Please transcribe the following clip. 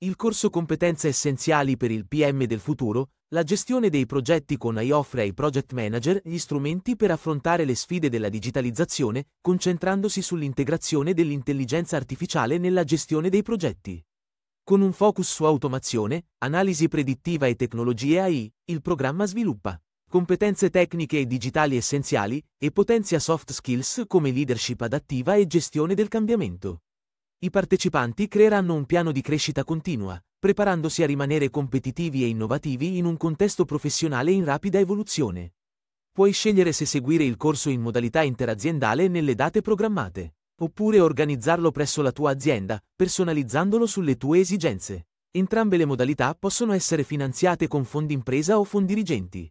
Il corso Competenze essenziali per il PM del futuro, la gestione dei progetti con AI offre ai project manager gli strumenti per affrontare le sfide della digitalizzazione, concentrandosi sull'integrazione dell'intelligenza artificiale nella gestione dei progetti. Con un focus su automazione, analisi predittiva e tecnologie AI, il programma sviluppa competenze tecniche e digitali essenziali e potenzia soft skills come leadership adattiva e gestione del cambiamento. I partecipanti creeranno un piano di crescita continua, preparandosi a rimanere competitivi e innovativi in un contesto professionale in rapida evoluzione. Puoi scegliere se seguire il corso in modalità interaziendale nelle date programmate, oppure organizzarlo presso la tua azienda, personalizzandolo sulle tue esigenze. Entrambe le modalità possono essere finanziate con fondi impresa o fondi dirigenti.